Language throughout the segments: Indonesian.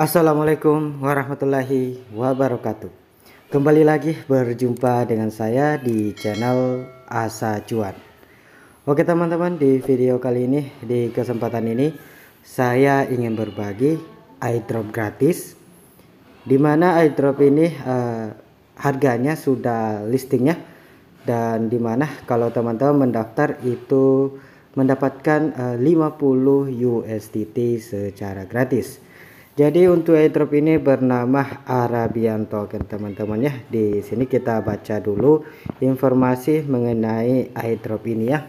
Assalamualaikum warahmatullahi wabarakatuh. Kembali lagi berjumpa dengan saya di channel Asa Cuan. Oke teman-teman, di video kali ini di kesempatan ini saya ingin berbagi airdrop gratis di mana airdrop ini uh, harganya sudah listingnya dan di mana kalau teman-teman mendaftar itu mendapatkan uh, 50 USDT secara gratis jadi untuk airdrop ini bernama Arabian token teman-teman ya di sini kita baca dulu informasi mengenai airdrop ini ya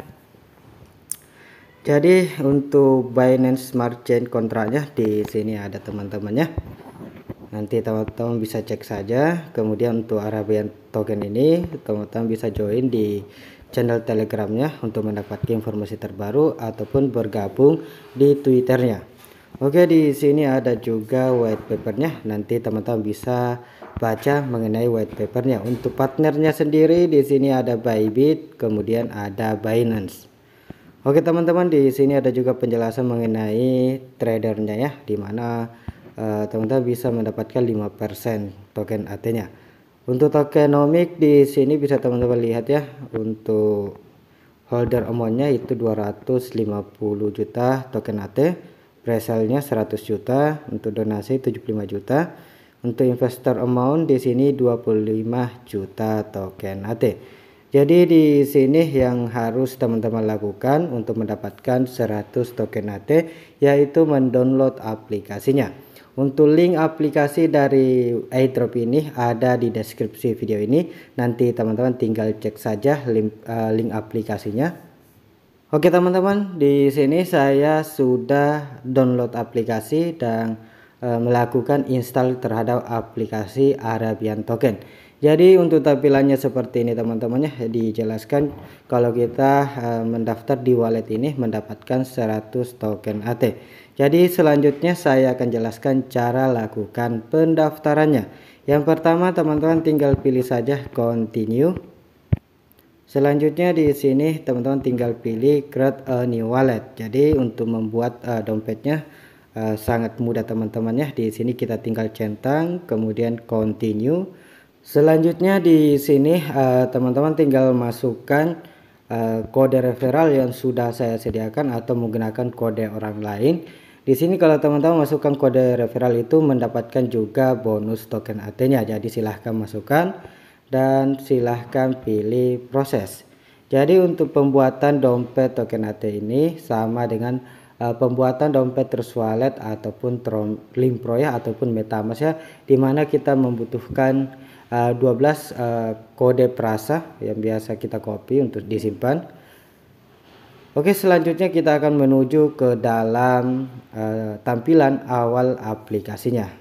jadi untuk Binance Smart Chain kontraknya di sini ada teman-teman ya nanti teman-teman bisa cek saja kemudian untuk Arabian token ini teman-teman bisa join di channel telegramnya untuk mendapatkan informasi terbaru ataupun bergabung di twitternya Oke, di sini ada juga white papernya. Nanti teman-teman bisa baca mengenai white papernya. Untuk partnernya sendiri di sini ada Bybit, kemudian ada Binance. Oke, teman-teman, di sini ada juga penjelasan mengenai tradernya ya, di mana eh, teman-teman uh, bisa mendapatkan 5% token AT-nya. Untuk tokenomic di sini bisa teman-teman lihat ya untuk holder amountnya itu 250 juta token AT preselnya 100 juta untuk donasi 75 juta untuk investor amount di sini 25 juta token AT jadi di sini yang harus teman-teman lakukan untuk mendapatkan 100 token AT yaitu mendownload aplikasinya. Untuk link aplikasi dari airdrop ini ada di deskripsi video ini. Nanti teman-teman tinggal cek saja link, uh, link aplikasinya. Oke teman-teman, di sini saya sudah download aplikasi dan e, melakukan install terhadap aplikasi Arabian Token. Jadi untuk tampilannya seperti ini teman-teman ya, dijelaskan kalau kita e, mendaftar di wallet ini mendapatkan 100 token AT. Jadi selanjutnya saya akan jelaskan cara lakukan pendaftarannya. Yang pertama teman-teman tinggal pilih saja continue Selanjutnya di sini teman-teman tinggal pilih create a eh, new wallet. Jadi untuk membuat uh, dompetnya uh, sangat mudah teman-teman ya. Di sini kita tinggal centang kemudian continue. Selanjutnya di sini teman-teman uh, tinggal masukkan uh, kode referral yang sudah saya sediakan atau menggunakan kode orang lain. Di sini kalau teman-teman masukkan kode referral itu mendapatkan juga bonus token AT-nya. Jadi silahkan masukkan dan silahkan pilih proses. Jadi untuk pembuatan dompet token AT ini sama dengan uh, pembuatan dompet terus Wallet ataupun link Limpro ya ataupun MetaMask ya dimana kita membutuhkan uh, 12 uh, kode perasa yang biasa kita copy untuk disimpan. Oke selanjutnya kita akan menuju ke dalam uh, tampilan awal aplikasinya.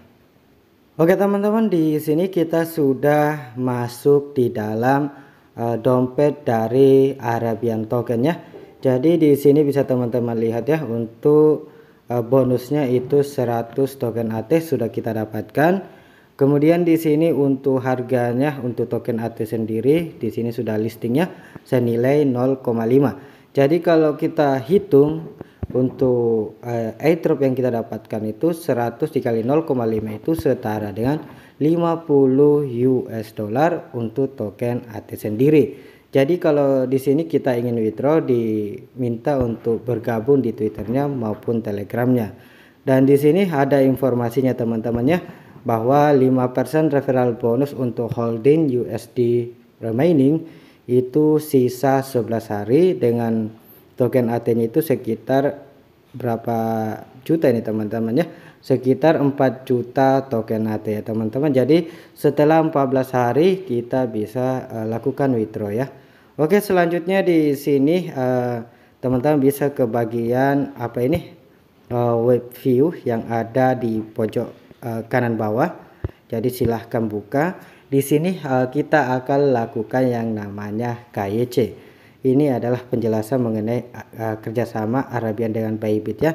Oke teman-teman di sini kita sudah masuk di dalam uh, dompet dari Arabian token ya. Jadi di sini bisa teman-teman lihat ya untuk uh, bonusnya itu 100 token AT sudah kita dapatkan. Kemudian di sini untuk harganya untuk token AT sendiri di sini sudah listingnya senilai 0,5. Jadi kalau kita hitung untuk uh, airdrop yang kita dapatkan itu 100 dikali 0,5 itu setara dengan 50 US dollar untuk token AT sendiri. Jadi kalau di sini kita ingin withdraw diminta untuk bergabung di Twitternya maupun Telegramnya. Dan di sini ada informasinya teman-temannya bahwa 5% referral bonus untuk holding USD remaining itu sisa 11 hari dengan token AT-nya itu sekitar berapa juta ini teman-teman ya sekitar 4 juta token AT ya teman-teman jadi setelah 14 hari kita bisa uh, lakukan withdraw ya Oke selanjutnya di sini eh, teman-teman bisa ke bagian apa ini uh, web view yang ada di pojok uh, kanan bawah jadi silahkan buka di sini uh, kita akan lakukan yang namanya KYC ini adalah penjelasan mengenai uh, kerjasama Arabian dengan Bybit ya.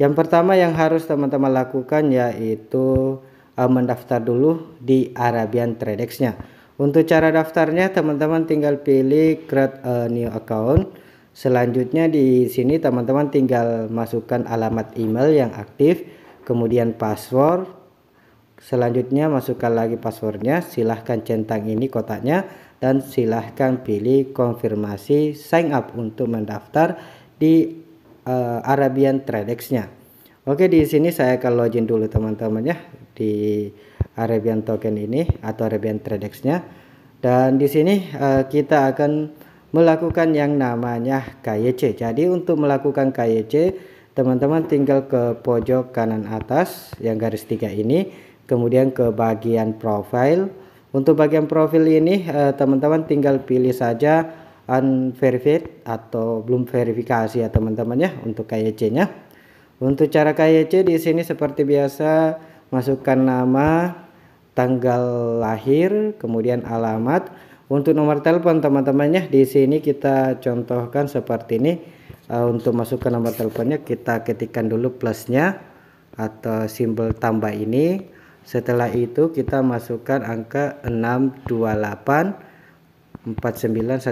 Yang pertama yang harus teman-teman lakukan yaitu uh, mendaftar dulu di Arabian Tradex-nya. Untuk cara daftarnya teman-teman tinggal pilih create a e, new account. Selanjutnya di sini teman-teman tinggal masukkan alamat email yang aktif, kemudian password. Selanjutnya masukkan lagi passwordnya. Silahkan centang ini kotaknya dan silahkan pilih konfirmasi sign up untuk mendaftar di uh, Arabian Tradex-nya. Oke, di sini saya akan login dulu teman-teman ya di Arabian Token ini atau Arabian Tradex-nya. Dan di sini uh, kita akan melakukan yang namanya KYC. Jadi untuk melakukan KYC, teman-teman tinggal ke pojok kanan atas yang garis tiga ini, kemudian ke bagian profile untuk bagian profil ini eh, teman-teman tinggal pilih saja unverified atau belum verifikasi ya teman-teman ya untuk KYC-nya. Untuk cara KYC di sini seperti biasa masukkan nama, tanggal lahir, kemudian alamat. Untuk nomor telepon teman-temannya di sini kita contohkan seperti ini. Eh, untuk masukkan nomor teleponnya kita ketikkan dulu plusnya atau simbol tambah ini setelah itu kita masukkan angka 628 4912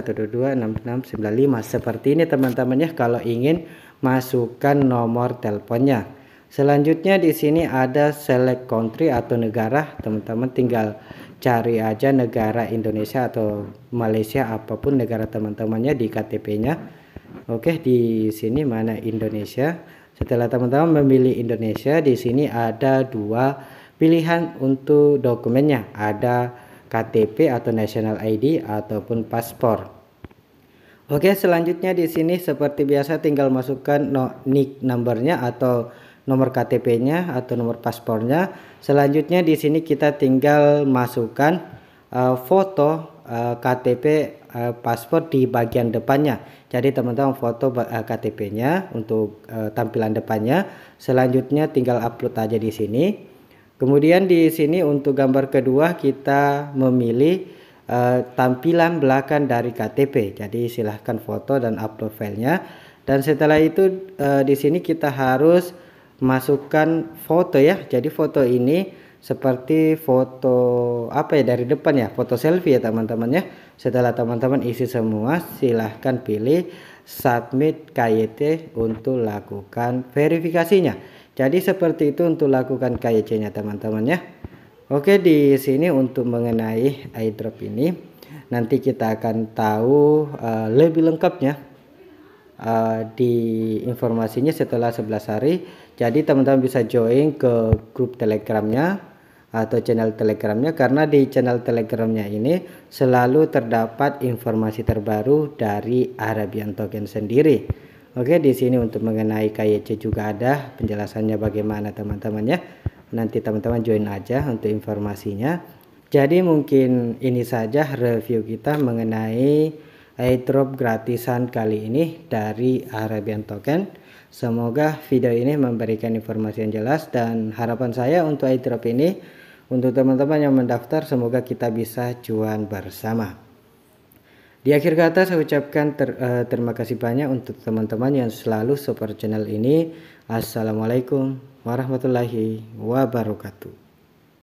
seperti ini teman-teman ya kalau ingin masukkan nomor teleponnya. Selanjutnya di sini ada select country atau negara, teman-teman tinggal cari aja negara Indonesia atau Malaysia apapun negara teman-temannya di KTP-nya. Oke, di sini mana Indonesia. Setelah teman-teman memilih Indonesia, di sini ada dua pilihan untuk dokumennya ada KTP atau National ID ataupun paspor. Oke, selanjutnya di sini seperti biasa tinggal masukkan no, nick numbernya atau nomor KTP-nya atau nomor paspornya. Selanjutnya di sini kita tinggal masukkan uh, foto uh, eh, KTP uh, eh, paspor di bagian depannya. Jadi teman-teman foto uh, KTP-nya untuk uh, tampilan depannya. Selanjutnya tinggal upload aja di sini. Kemudian di sini untuk gambar kedua kita memilih uh, tampilan belakang dari KTP. Jadi silahkan foto dan upload filenya. Dan setelah itu uh, di sini kita harus masukkan foto ya. Jadi foto ini seperti foto apa ya dari depan ya, foto selfie ya teman-teman ya. Setelah teman-teman isi semua, silahkan pilih submit KYT untuk lakukan verifikasinya. Jadi seperti itu untuk lakukan KYC-nya teman-teman ya. Oke di sini untuk mengenai airdrop ini nanti kita akan tahu uh, lebih lengkapnya uh, di informasinya setelah 11 hari. Jadi teman-teman bisa join ke grup Telegramnya atau channel Telegramnya karena di channel Telegramnya ini selalu terdapat informasi terbaru dari Arabian Token sendiri. Oke, di sini untuk mengenai KYC juga ada penjelasannya bagaimana teman-teman ya. Nanti teman-teman join aja untuk informasinya. Jadi mungkin ini saja review kita mengenai airdrop gratisan kali ini dari Arabian Token. Semoga video ini memberikan informasi yang jelas dan harapan saya untuk airdrop ini untuk teman-teman yang mendaftar semoga kita bisa cuan bersama. Di akhir kata saya ucapkan ter, uh, terima kasih banyak untuk teman-teman yang selalu support channel ini. Assalamualaikum warahmatullahi wabarakatuh.